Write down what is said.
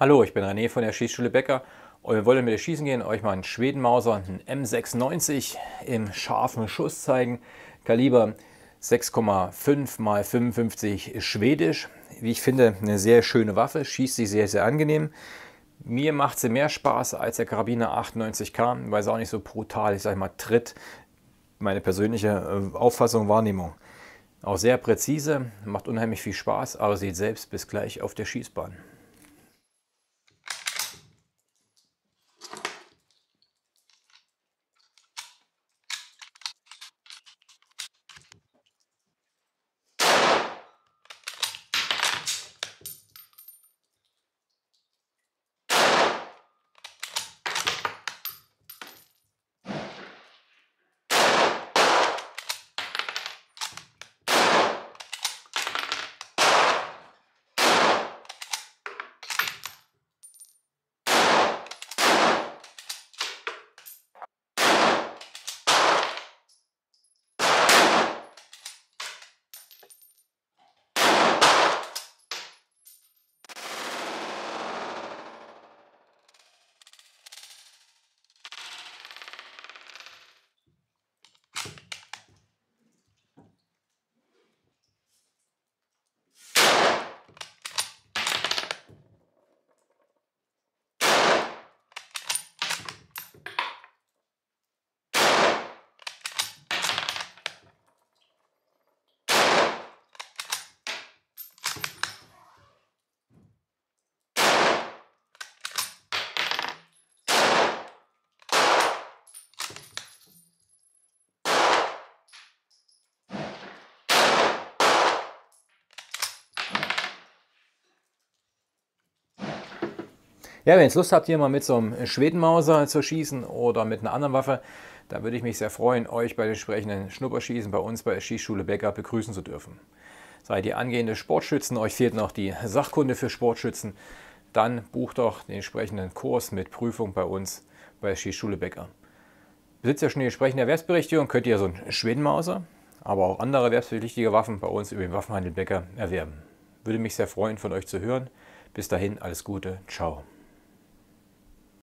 Hallo, ich bin René von der Schießschule Becker und wir wollen mit der Schießen gehen, euch mal einen Schwedenmauser, einen M96 im scharfen Schuss zeigen. Kaliber 6,5 x 55 schwedisch. Wie ich finde, eine sehr schöne Waffe, schießt sich sehr, sehr angenehm. Mir macht sie mehr Spaß als der Karabiner 98K, weil sie auch nicht so brutal, ich sag mal, tritt. Meine persönliche äh, Auffassung, Wahrnehmung. Auch sehr präzise, macht unheimlich viel Spaß, aber seht selbst bis gleich auf der Schießbahn. Ja, wenn ihr Lust habt, hier mal mit so einem Schwedenmauser zu schießen oder mit einer anderen Waffe, da würde ich mich sehr freuen, euch bei den entsprechenden Schnupperschießen bei uns bei der Schießschule Becker begrüßen zu dürfen. Seid ihr angehende Sportschützen, euch fehlt noch die Sachkunde für Sportschützen, dann bucht doch den entsprechenden Kurs mit Prüfung bei uns bei der Schießschule Becker. Besitzt ihr schon die entsprechende Erwerbsberechtigung, könnt ihr so einen Schwedenmauser, aber auch andere erwerbspflichtige Waffen bei uns über den Waffenhandel Becker erwerben. Würde mich sehr freuen, von euch zu hören. Bis dahin, alles Gute, ciao.